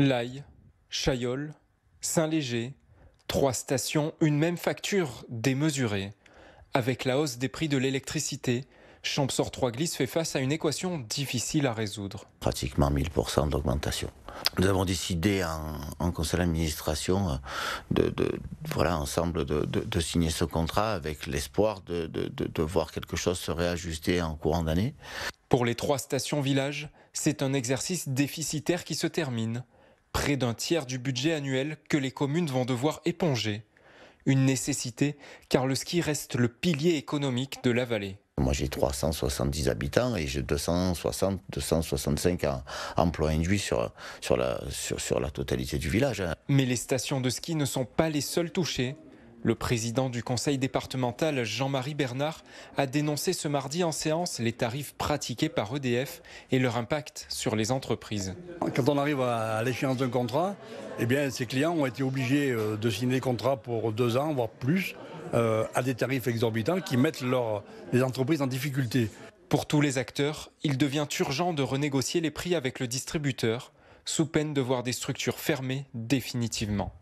L'Aille, Chaillol, Saint-Léger, trois stations, une même facture démesurée. Avec la hausse des prix de l'électricité, champsort trois Glisse fait face à une équation difficile à résoudre. Pratiquement 1000% d'augmentation. Nous avons décidé en, conseil d'administration euh, de, ensemble de, de, signer ce contrat avec l'espoir de, voir quelque chose se réajuster en courant d'année. Pour les trois stations village, c'est un exercice déficitaire qui se termine près d'un tiers du budget annuel que les communes vont devoir éponger. Une nécessité, car le ski reste le pilier économique de la vallée. Moi, j'ai 370 habitants et j'ai 260, 265 emplois induits sur, sur, la, la totalité du village. Hein. Mais les stations de ski ne sont pas les seules touchées. Le président du conseil départemental, Jean-Marie Bernard, a dénoncé ce mardi en séance les tarifs pratiqués par EDF et leur impact sur les entreprises. Quand on arrive à l'échéance d'un contrat, eh bien, ces clients ont été obligés euh, de signer des contrats pour deux ans, voire plus, euh, à des tarifs exorbitants qui mettent les entreprises en difficulté. Pour tous les acteurs, il devient urgent de renégocier les prix avec le distributeur, sous peine de voir des structures fermées définitivement.